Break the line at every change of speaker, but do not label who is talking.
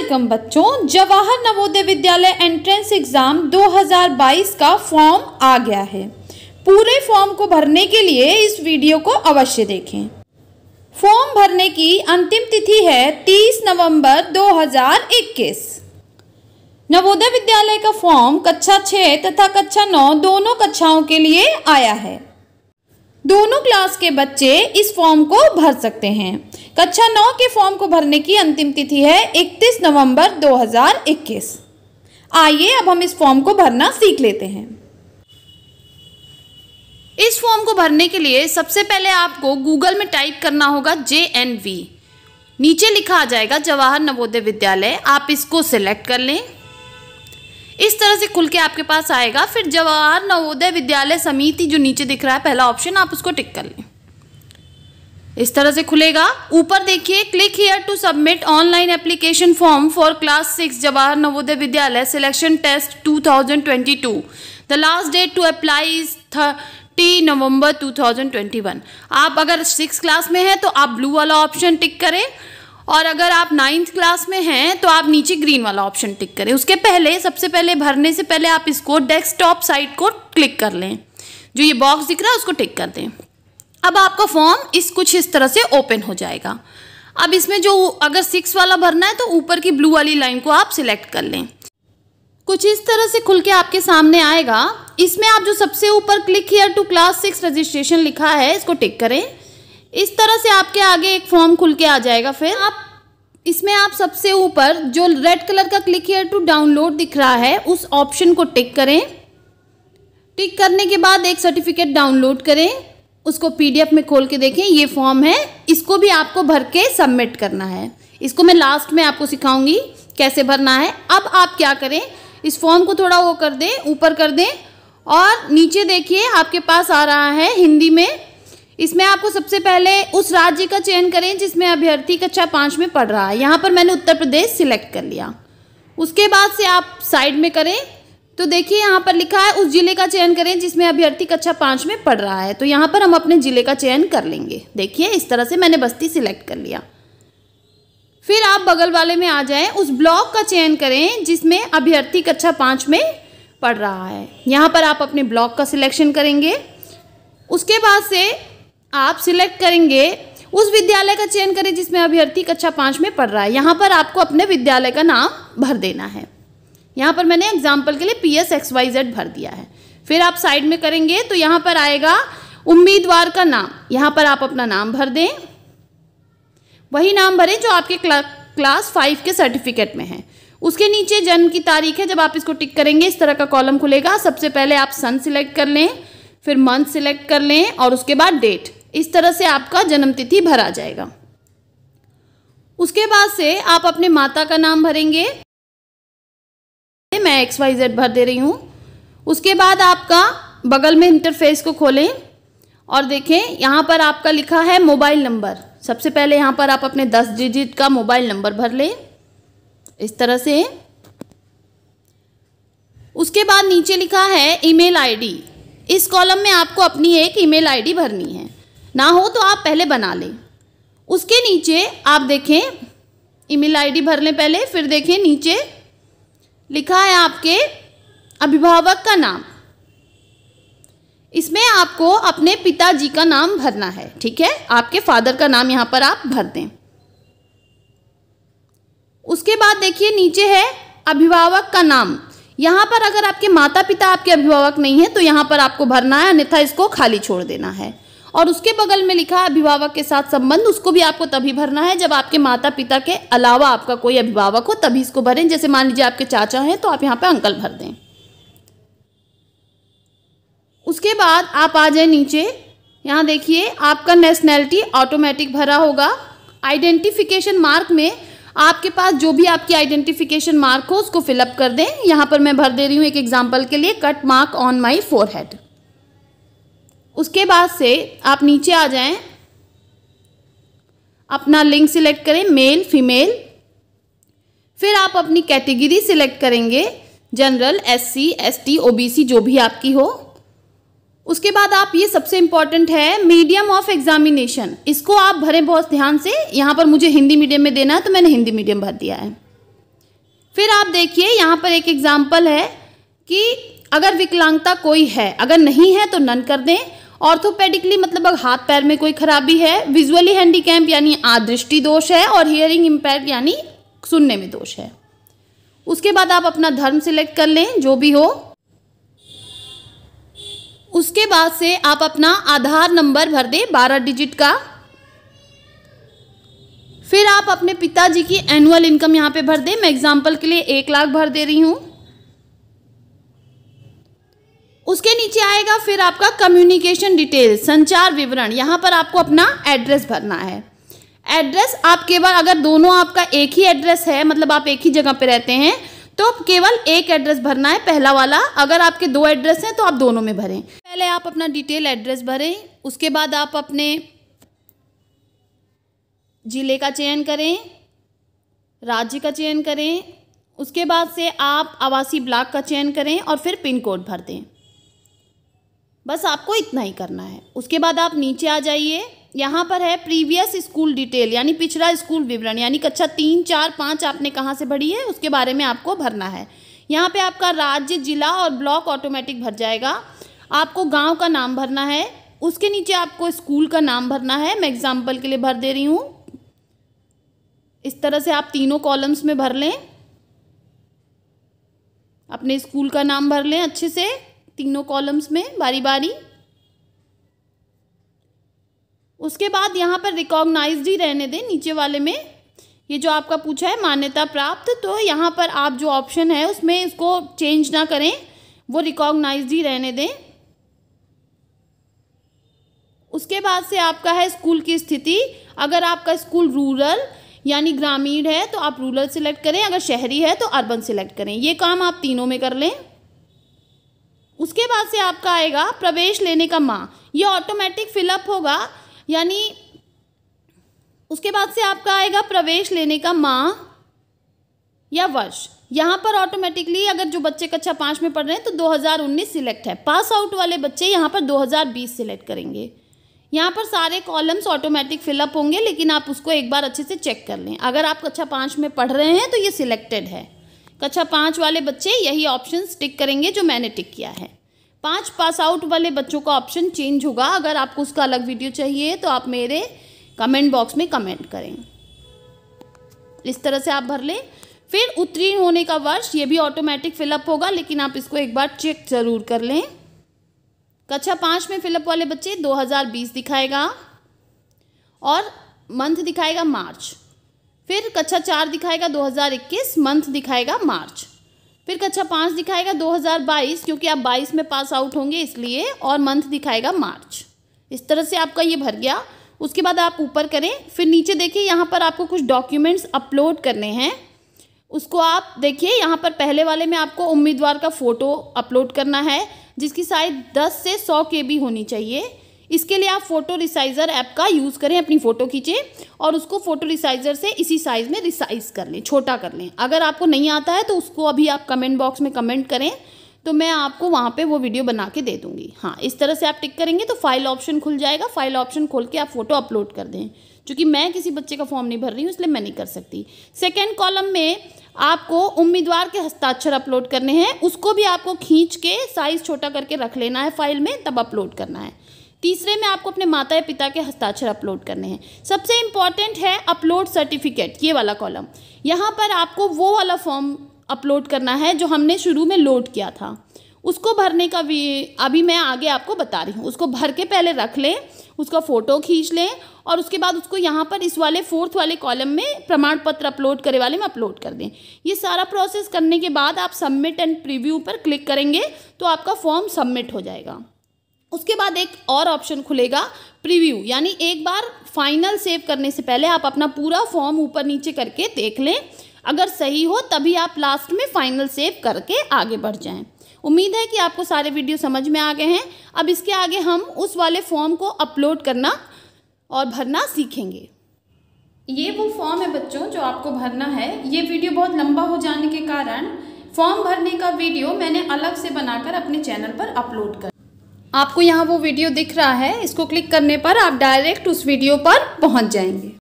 Welcome बच्चों जवाहर नवोदय विद्यालय entrance exam 2022 का फॉर्म आ गया है पूरे फॉर्म को भरने के लिए इस वीडियो को अवश्य देखें फॉर्म भरने की अंतिम तिथि है 30 नवंबर 2021 नवोदय विद्यालय का फॉर्म कक्षा 6 तथा कक्षा 9 दोनों कक्षाओं के लिए आया है दोनों क्लास के बच्चे इस फॉर्म को भर सकते हैं कक्षा नौ के फॉर्म को भरने की अंतिम तिथि है 31 नवंबर 2021। आइए अब हम इस फॉर्म को भरना सीख लेते हैं इस फॉर्म को भरने के लिए सबसे पहले आपको गूगल में टाइप करना होगा जे एन वी नीचे लिखा आ जाएगा जवाहर नवोदय विद्यालय आप इसको सिलेक्ट कर लें इस तरह से खुल के आपके पास आएगा फिर जवाहर नवोदय विद्यालय समिति जो नीचे दिख रहा है पहला ऑप्शन आप उसको टिक कर लें इस तरह से खुलेगा ऊपर देखिए click here to submit online application form for class six Jawahar Navodaya Vidyalaya selection test 2022 the last date to apply is thirty November 2021 आप अगर सिक्स क्लास में हैं तो आप ब्लू वाला ऑप्शन टिक करें और अगर आप नाइन्थ क्लास में हैं तो आप नीचे ग्रीन वाला ऑप्शन टिक करें उसके पहले सबसे पहले भरने से पहले आप इसको डेस्कटॉप साइट को क्लिक कर लें जो ये बॉक्स दिख रहा है उसको टिक कर दें अब आपका फॉर्म इस कुछ इस तरह से ओपन हो जाएगा अब इसमें जो अगर सिक्स वाला भरना है तो ऊपर की ब्लू वाली लाइन को आप सिलेक्ट कर लें कुछ इस तरह से खुल के आपके सामने आएगा इसमें आप जो सबसे ऊपर click here to class six registration लिखा है इसको टिक करें इस तरह से आपके आगे एक फॉर्म खुल के आ जाएगा फिर आप इसमें आप सबसे ऊपर जो रेड कलर का क्लिक हेयर टू डाउनलोड दिख रहा है उस ऑप्शन को टिक करें टिक करने के बाद एक सर्टिफिकेट डाउनलोड करें उसको पीडीएफ में खोल के देखें ये फॉर्म है इसको भी आपको भर के सबमिट करना है इसको मैं लास्ट में आपको सिखाऊंगी कैसे भरना है अब आप क्या करें इस फॉर्म को थोड़ा वो कर दें ऊपर कर दें और नीचे देखिए आपके पास आ रहा है हिंदी में इसमें आपको सबसे पहले उस राज्य का चयन करें जिसमें अभ्यर्थी कक्षा पाँच में पढ़ रहा है यहाँ पर मैंने उत्तर प्रदेश सिलेक्ट कर लिया उसके बाद से आप साइड में करें तो देखिए यहाँ पर लिखा है उस जिले का चयन करें जिसमें अभ्यर्थी कक्षा पाँच में पढ़ रहा है तो यहाँ पर हम अपने ज़िले का चयन कर लेंगे देखिए इस तरह से मैंने बस्ती सिलेक्ट कर लिया फिर आप बगल वाले में आ जाएं उस ब्लॉक का चयन करें जिसमें अभ्यर्थी कक्षा पाँच में पढ़ रहा है यहाँ पर आप अपने ब्लॉक का सिलेक्शन करेंगे उसके बाद से आप सिलेक्ट करेंगे उस विद्यालय का चयन करें जिसमें अभ्यर्थी कक्षा पाँच में पढ़ रहा है यहाँ पर आपको अपने विद्यालय का नाम भर देना है यहाँ पर मैंने एग्जाम्पल के लिए P S X Y Z भर दिया है फिर आप साइड में करेंगे तो यहाँ पर आएगा उम्मीदवार का नाम यहाँ पर आप अपना नाम भर दें वही नाम भरें जो आपके क्ला, क्लास फाइव के सर्टिफिकेट में है उसके नीचे जन्म की तारीख है जब आप इसको टिक करेंगे इस तरह का कॉलम खुलेगा सबसे पहले आप सन सिलेक्ट कर लें फिर मंथ सिलेक्ट कर लें और उसके बाद डेट इस तरह से आपका जन्म तिथि भरा जाएगा उसके बाद से आप अपने माता का नाम भरेंगे मैं एक्स वाई जेड भर दे रही हूँ उसके बाद आपका बगल में इंटरफेस को खोलें और देखें यहाँ पर आपका लिखा है मोबाइल नंबर सबसे पहले यहाँ पर आप अपने दस डिजिट का मोबाइल नंबर भर लें इस तरह से उसके बाद नीचे लिखा है ईमेल आईडी इस कॉलम में आपको अपनी एक ईमेल आईडी भरनी है ना हो तो आप पहले बना लें उसके नीचे आप देखें ईमेल आईडी भर लें पहले फिर देखें नीचे लिखा है आपके अभिभावक का नाम इसमें आपको अपने पिताजी का नाम भरना है ठीक है आपके फादर का नाम यहाँ पर आप भर दें उसके बाद देखिए नीचे है अभिभावक का नाम यहाँ पर अगर आपके माता पिता आपके अभिभावक नहीं है तो यहाँ पर आपको भरना है अन्यथा इसको खाली छोड़ देना है और उसके बगल में लिखा अभिभावक के साथ संबंध उसको भी आपको तभी भरना है जब आपके माता पिता के अलावा आपका कोई अभिभावक हो तभी इसको भरें जैसे मान लीजिए आपके चाचा हैं तो आप यहाँ पर अंकल भर दें उसके बाद आप आ जाए नीचे यहाँ देखिए आपका नेशनैलिटी ऑटोमेटिक भरा होगा आइडेंटिफिकेशन मार्क में आपके पास जो भी आपकी आइडेंटिफिकेशन मार्क हो उसको फिलअप कर दें यहाँ पर मैं भर दे रही हूँ एक एग्जाम्पल के लिए cut mark on my head उसके बाद से आप नीचे आ जाएं अपना लिंक सिलेक्ट करें मेल फीमेल फिर आप अपनी कैटेगरी सिलेक्ट करेंगे general S C S T O B C जो भी आपकी हो उसके बाद आप ये सबसे इम्पॉर्टेंट है मीडियम ऑफ एग्जामिनेशन इसको आप भरें बहुत ध्यान से यहाँ पर मुझे हिंदी मीडियम में देना है तो मैंने हिंदी मीडियम भर दिया है फिर आप देखिए यहाँ पर एक एग्जाम्पल है कि अगर विकलांगता कोई है अगर नहीं है तो नन कर दें ऑर्थोपेडिकली मतलब अगर हाथ पैर में कोई खराबी है विजुअली हैंडीकैम्प यानी आदृष्टि दोष है और हियरिंग इम्पेयर यानी सुनने में दोष है उसके बाद आप अपना धर्म सिलेक्ट कर लें जो भी हो उसके बाद से आप अपना आधार नंबर भर दें बारह डिजिट का फिर आप अपने पिताजी की एनुअल इनकम यहाँ पे भर दें मैं एग्जाम्पल के लिए एक लाख भर दे रही हूँ उसके नीचे आएगा फिर आपका कम्युनिकेशन डिटेल संचार विवरण यहाँ पर आपको अपना एड्रेस भरना है एड्रेस आप केवल अगर दोनों आपका एक ही एड्रेस है मतलब आप एक ही जगह पर रहते हैं तो केवल एक एड्रेस भरना है पहला वाला अगर आपके दो एड्रेस हैं तो आप दोनों में भरें पहले आप अपना डिटेल एड्रेस भरें उसके बाद आप अपने ज़िले का चयन करें राज्य का चयन करें उसके बाद से आप आवासीय ब्लॉक का चयन करें और फिर पिन कोड भर दें बस आपको इतना ही करना है उसके बाद आप नीचे आ जाइए यहाँ पर है प्रीवियस स्कूल डिटेल यानी पिछड़ा स्कूल विवरण यानी कक्षा अच्छा तीन चार पाँच आपने कहाँ से भरी है उसके बारे में आपको भरना है यहाँ पे आपका राज्य जिला और ब्लॉक ऑटोमेटिक भर जाएगा आपको गांव का नाम भरना है उसके नीचे आपको स्कूल का नाम भरना है मैं एग्जाम्पल के लिए भर दे रही हूँ इस तरह से आप तीनों कॉलम्स में भर लें अपने स्कूल का नाम भर लें अच्छे से तीनों कॉलम्स में बारी बारी उसके बाद यहाँ पर रिकॉग्नाइज ही रहने दें नीचे वाले में ये जो आपका पूछा है मान्यता प्राप्त तो यहाँ पर आप जो ऑप्शन है उसमें इसको चेंज ना करें वो रिकॉग्नाइज ही रहने दें उसके बाद से आपका है स्कूल की स्थिति अगर आपका स्कूल रूरल यानी ग्रामीण है तो आप रूरल सिलेक्ट करें अगर शहरी है तो अर्बन सिलेक्ट करें ये काम आप तीनों में कर लें उसके बाद से आपका आएगा प्रवेश लेने का माँ ये ऑटोमेटिक फिलअप होगा यानी उसके बाद से आपका आएगा प्रवेश लेने का माँ या वर्ष यहाँ पर ऑटोमेटिकली अगर जो बच्चे कक्षा पाँच में पढ़ रहे हैं तो 2019 सिलेक्ट है पास आउट वाले बच्चे यहाँ पर 2020 सिलेक्ट करेंगे यहाँ पर सारे कॉलम्स ऑटोमेटिक फिलअप होंगे लेकिन आप उसको एक बार अच्छे से चेक कर लें अगर आप कक्षा पाँच में पढ़ रहे हैं तो ये सिलेक्टेड है कक्षा पाँच वाले बच्चे यही ऑप्शन टिक करेंगे जो मैंने टिक किया है पाँच पास आउट वाले बच्चों का ऑप्शन चेंज होगा अगर आपको उसका अलग वीडियो चाहिए तो आप मेरे कमेंट बॉक्स में कमेंट करें इस तरह से आप भर लें फिर उत्तीर्ण होने का वर्ष ये भी ऑटोमेटिक फिलअप होगा लेकिन आप इसको एक बार चेक ज़रूर कर लें कक्षा पाँच में फिलअप वाले बच्चे 2020 दिखाएगा और मंथ दिखाएगा मार्च फिर कक्षा चार दिखाएगा 2021 मंथ दिखाएगा मार्च फिर कक्षा पाँच दिखाएगा 2022 क्योंकि आप 22 में पास आउट होंगे इसलिए और मंथ दिखाएगा मार्च इस तरह से आपका ये भर गया उसके बाद आप ऊपर करें फिर नीचे देखिए यहाँ पर आपको कुछ डॉक्यूमेंट्स अपलोड करने हैं उसको आप देखिए यहाँ पर पहले वाले में आपको उम्मीदवार का फ़ोटो अपलोड करना है जिसकी साइज 10 से 100 के होनी चाहिए इसके लिए आप फोटो रिसाइज़र ऐप का यूज़ करें अपनी फ़ोटो खींचें और उसको फोटो रिसाइज़र से इसी साइज़ में रिसाइज़ कर लें छोटा कर लें अगर आपको नहीं आता है तो उसको अभी आप कमेंट बॉक्स में कमेंट करें तो मैं आपको वहाँ पे वो वीडियो बना के दे दूँगी हाँ इस तरह से आप टिक करेंगे तो फाइल ऑप्शन खुल जाएगा फाइल ऑप्शन खोल के आप फोटो अपलोड कर दें क्योंकि मैं किसी बच्चे का फॉर्म नहीं भर रही हूँ इसलिए मैं नहीं कर सकती सेकेंड कॉलम में आपको उम्मीदवार के हस्ताक्षर अपलोड करने हैं उसको भी आपको खींच के साइज़ छोटा करके रख लेना है फाइल में तब अपलोड करना है तीसरे में आपको अपने माता या पिता के हस्ताक्षर अपलोड करने हैं सबसे इम्पॉर्टेंट है अपलोड सर्टिफिकेट ये वाला कॉलम यहाँ पर आपको वो वाला फॉर्म अपलोड करना है जो हमने शुरू में लोड किया था उसको भरने का भी अभी मैं आगे आपको बता रही हूँ उसको भर के पहले रख लें उसका फ़ोटो खींच लें और उसके बाद उसको यहाँ पर इस वाले फोर्थ वाले कॉलम में प्रमाण पत्र अपलोड करे वाले में अपलोड कर दें ये सारा प्रोसेस करने के बाद आप सबमिट एंड प्रीव्यू पर क्लिक करेंगे तो आपका फॉर्म सबमिट हो जाएगा उसके बाद एक और ऑप्शन खुलेगा प्रीव्यू यानी एक बार फाइनल सेव करने से पहले आप अपना पूरा फॉर्म ऊपर नीचे करके देख लें अगर सही हो तभी आप लास्ट में फाइनल सेव करके आगे बढ़ जाएं उम्मीद है कि आपको सारे वीडियो समझ में आ गए हैं अब इसके आगे हम उस वाले फॉर्म को अपलोड करना और भरना सीखेंगे ये वो फॉर्म है बच्चों जो आपको भरना है ये वीडियो बहुत लंबा हो जाने के कारण फॉर्म भरने का वीडियो मैंने अलग से बनाकर अपने चैनल पर अपलोड कर आपको यहाँ वो वीडियो दिख रहा है इसको क्लिक करने पर आप डायरेक्ट उस वीडियो पर पहुँच जाएंगे